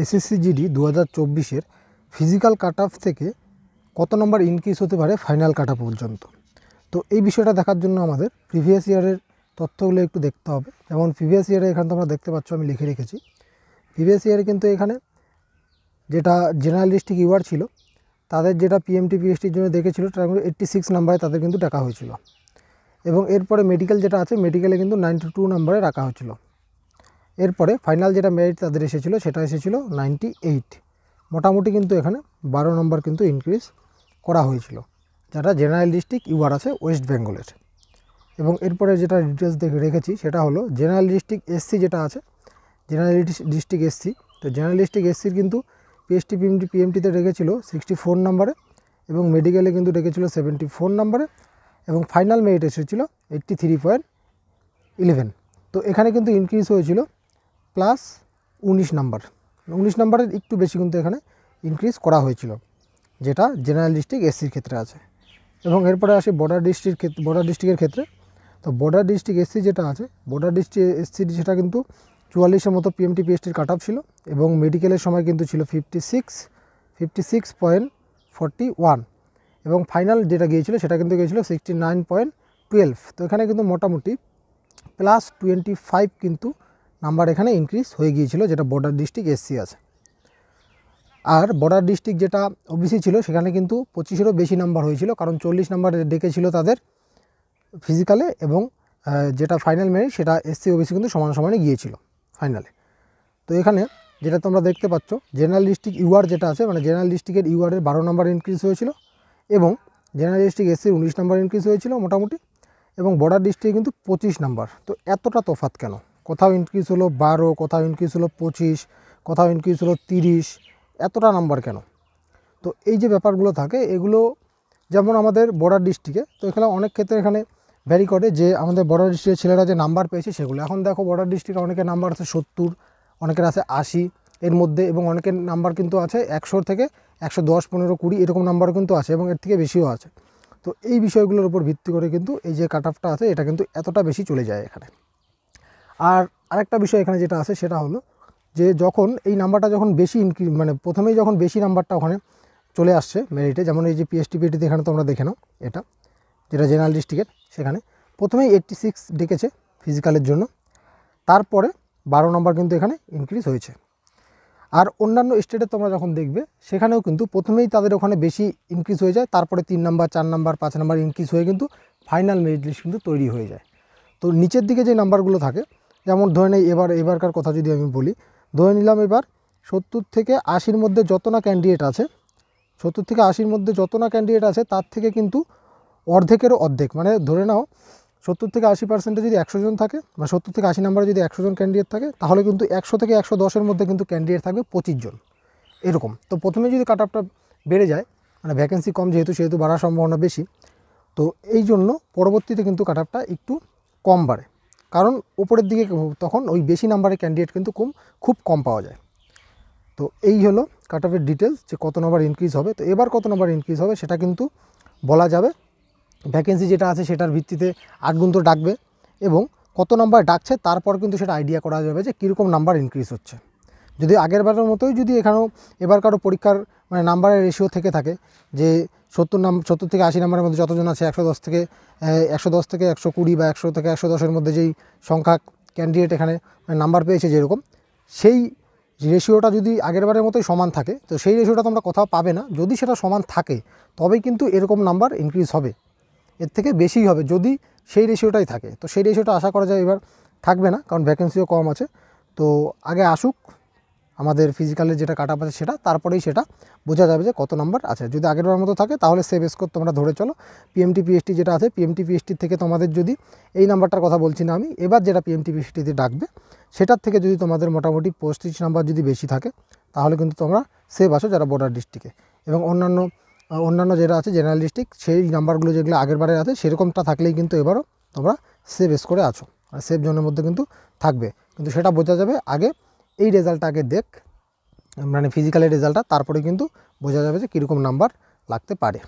SSC GD দু হাজার চব্বিশের ফিজিক্যাল কাট অফ থেকে কত নম্বর ইনক্রিজ হতে পারে ফাইনাল কাটা পর্যন্ত তো এই বিষয়টা দেখার জন্য আমাদের প্রিভিয়াস ইয়ারের তথ্যগুলো একটু দেখতে হবে যেমন প্রিভিয়াস ইয়ারে এখানে তোমরা দেখতে পাচ্ছ আমি লিখে রেখেছি প্রিভিয়াস ইয়ারে কিন্তু এখানে যেটা জেনারেলিস্টিক ইউয়ার ছিল তাদের যেটা পিএমটি পিএসটির জন্য দেখেছিল তার কিন্তু এইট্টি সিক্স নাম্বারে তাদের কিন্তু টাকা হয়েছিল এবং এরপরে মেডিকেল যেটা আছে মেডিকেলে কিন্তু নাইনটি টু নাম্বারে রাখা হয়েছিল এরপরে ফাইনাল যেটা মেরিট তাদের এসেছিলো সেটা এসেছিলো নাইনটি এইট মোটামুটি কিন্তু এখানে বারো নম্বর কিন্তু ইনক্রিজ করা হয়েছিল যেটা জেনারেল ডিস্ট্রিক্ট ইউআর আছে ওয়েস্ট বেঙ্গলের এবং এরপরে যেটা ডিটেলস দেখে রেখেছি সেটা হলো জেনারেল ডিস্ট্রিক্ট এসসি যেটা আছে জেনারেল ডিস্ট্রিক্ট এসসি তো জেনারেল ডিস্ট্রিক্ট এসসির কিন্তু পিএসটি পিএমটি পিএমটিতে রেখেছিল সিক্সটি ফোর নম্বরে এবং মেডিকেলে কিন্তু রেখেছিল সেভেন্টি ফোর নম্বরে এবং ফাইনাল মেরিট এসেছিলো এইট্টি থ্রি পয়েন্ট ইলেভেন তো এখানে কিন্তু ইনক্রিজ হয়েছিল প্লাস উনিশ নাম্বার উনিশ নাম্বারের একটু বেশি কিন্তু এখানে ইনক্রিজ করা হয়েছিল যেটা জেনারেল ডিস্ট্রিক্ট এসসির ক্ষেত্রে আছে এবং এরপরে আসি বর্ডার ডিস্ট্রিক্ট ক্ষেত্রে বর্ডার ডিস্ট্রিক্টের ক্ষেত্রে তো বর্ডার ডিস্ট্রিক্ট এসসি যেটা আছে বর্ডার ডিস্ট্রিক্ট এসসির যেটা কিন্তু চুয়াল্লিশের মতো পিএমটি পিএসটির কাট ছিল এবং মেডিকেলের সময় কিন্তু ছিল fifty six fifty six point forty one এবং ফাইনাল যেটা গিয়েছিল সেটা কিন্তু গিয়েছিল সিক্সটি নাইন পয়েন্ট টুয়েলভ তো এখানে কিন্তু মোটামুটি প্লাস টোয়েন্টি ফাইভ কিন্তু নাম্বার এখানে ইনক্রিজ হয়ে গিয়েছিল যেটা বর্ডার ডিস্ট্রিক্ট এসসি আছে আর বর্ডার ডিস্ট্রিক্ট যেটা ওবিসি ছিল সেখানে কিন্তু পঁচিশেরও বেশি নাম্বার হয়েছিল কারণ চল্লিশ নাম্বার ডেকেছিল তাদের ফিজিক্যালে এবং যেটা ফাইনাল মেরিট সেটা এসসি ওবিসি কিন্তু সমান সমানে গিয়েছিল ফাইনালে তো এখানে যেটা তোমরা দেখতে পাচ্ছ জেনারেল ডিস্ট্রিক্ট ইউআর যেটা আছে মানে জেনারেল ডিস্ট্রিক্টের ইউআরের বারো নাম্বার ইনক্রিজ হয়েছিল এবং জেনারেল ডিস্ট্রিক্ট এসসির উনিশ নাম্বার ইনক্রিজ হয়েছিল মোটামুটি এবং বর্ডার ডিস্ট্রিক্ট কিন্তু পঁচিশ নাম্বার তো এতটা তফাত কেন কোথাও ইনক্রিজ হলো বারো কোথাও ইনক্রিজ হলো পঁচিশ কোথাও ইনক্রিজ হলো তিরিশ এতটা নাম্বার কেন তো এই যে ব্যাপারগুলো থাকে এগুলো যেমন আমাদের বর্ডার ডিস্ট্রিক্টে তো এখানে অনেক ক্ষেত্রে এখানে ভ্যারি করে যে আমাদের বর্ডার ডিস্ট্রিক্টের ছেলেরা যে নাম্বার পেয়েছে সেগুলো এখন দেখো বর্ডার ডিস্ট্রিক্টে অনেকের নাম্বার আছে সত্তর অনেকের আছে আশি এর মধ্যে এবং অনেকের নাম্বার কিন্তু আছে একশোর থেকে একশো দশ পনেরো কুড়ি এরকম নাম্বারও কিন্তু আছে এবং এর থেকে বেশিও আছে তো এই বিষয়গুলোর উপর ভিত্তি করে কিন্তু এই যে কাট আছে এটা কিন্তু এতটা বেশি চলে যায় এখানে আর আরেকটা বিষয় এখানে যেটা আছে সেটা হলো যে যখন এই নাম্বারটা যখন বেশি ইনক্রি মানে প্রথমেই যখন বেশি নাম্বারটা ওখানে চলে আসছে মেরিটে যেমন এই যে পিএসটি এখানে তোমরা দেখে নাও এটা যেটা জেনারেল ডিস্ট্রিক্টের সেখানে প্রথমেই এইট্টি সিক্স ডেকেছে ফিজিক্যালের জন্য তারপরে বারো নম্বর কিন্তু এখানে ইনক্রিজ হয়েছে আর অন্যান্য স্টেটে তোমরা যখন দেখবে সেখানেও কিন্তু প্রথমেই তাদের ওখানে বেশি ইনক্রিজ হয়ে যায় তারপরে তিন নাম্বার চার নাম্বার পাঁচ নাম্বার ইনক্রিজ হয়ে কিন্তু ফাইনাল মেরিট লিস্ট কিন্তু তৈরি হয়ে যায় তো নিচের দিকে যে নাম্বারগুলো থাকে যেমন ধরে নেই এবার এবারকার কথা যদি আমি বলি ধরে নিলাম এবার সত্তর থেকে আশির মধ্যে যত না ক্যান্ডিডেট আছে সত্তর থেকে আশির মধ্যে যত না ক্যান্ডিডেট আছে তার থেকে কিন্তু অর্ধেকেরও অর্ধেক মানে ধরে নাও সত্তর থেকে আশি পার্সেন্টে যদি একশো জন থাকে বা সত্তর থেকে আশি নাম্বারে যদি একশো জন ক্যান্ডিডেট থাকে তাহলে কিন্তু একশো থেকে একশো দশের মধ্যে কিন্তু ক্যান্ডিডেট থাকবে পঁচিশ জন এরকম তো প্রথমে যদি কাট আপটা বেড়ে যায় মানে ভ্যাকেন্সি কম যেহেতু সেহেতু বাড়ার সম্ভাবনা বেশি তো এই জন্য পরবর্তীতে কিন্তু কাট আপটা একটু কম বাড়ে কারণ উপরের দিকে তখন ওই বেশি নাম্বারের ক্যান্ডিডেট কিন্তু কম খুব কম পাওয়া যায় তো এই হলো কাট অফের ডিটেলস যে কত নম্বর ইনক্রিজ হবে তো এবার কত নম্বর ইনক্রিজ হবে সেটা কিন্তু বলা যাবে ভ্যাকেন্সি যেটা আছে সেটার ভিত্তিতে আট গুণ ডাকবে এবং কত নাম্বার ডাকছে তারপর কিন্তু সেটা আইডিয়া করা যাবে যে কীরকম নাম্বার ইনক্রিজ হচ্ছে যদি আগের বারের মতোই যদি এখানেও এবার কারো পরীক্ষার মানে নাম্বারের রেশিও থেকে থাকে যে সত্তর নাম সত্তর থেকে আশি নাম্বারের মধ্যে যতজন আছে একশো দশ থেকে একশো দশ থেকে একশো কুড়ি বা একশো থেকে একশো দশের মধ্যে যেই সংখ্যা ক্যান্ডিডেট এখানে মানে নাম্বার পেয়েছে যেরকম সেই রেশিওটা যদি আগেরবারের মতোই সমান থাকে তো সেই রেশিওটা তোমরা কোথাও পাবে না যদি সেটা সমান থাকে তবেই কিন্তু এরকম নাম্বার ইনক্রিজ হবে এর থেকে বেশিই হবে যদি সেই রেশিওটাই থাকে তো সেই রেশিওটা আশা করা যায় এবার থাকবে না কারণ ভ্যাকেন্সিও কম আছে তো আগে আসুক আমাদের ফিজিক্যালের যেটা কাটা আছে সেটা তারপরেই সেটা বোঝা যাবে যে কত নাম্বার আছে যদি আগেরবার মতো থাকে তাহলে সেভ স্কোর তোমরা ধরে চলো পিএমটি পিএসটি যেটা আছে পিএমটি পিএসটি থেকে তোমাদের যদি এই নাম্বারটার কথা বলছি না আমি এবার যেটা পিএমটি পিএসটিতে ডাকবে সেটার থেকে যদি তোমাদের মোটামুটি পঁচিশ নাম্বার যদি বেশি থাকে তাহলে কিন্তু তোমরা সেভ আসো যারা বর্ডার ডিস্ট্রিক্টে এবং অন্যান্য অন্যান্য যেটা আছে জেনারেল ডিস্ট্রিক্ট সেই নাম্বারগুলো যেগুলো আগেরবারে আছে সেরকমটা থাকলেই কিন্তু এবারও তোমরা সেভ স্কোরে আছো আর মানে সেভ জনের মধ্যে কিন্তু থাকবে কিন্তু সেটা বোঝা যাবে আগে এই রেজাল্ট আগে দেখ মানে ফিজিক্যালের রেজাল্টটা তারপরে কিন্তু বোঝা যাবে যে কীরকম নাম্বার লাগতে পারে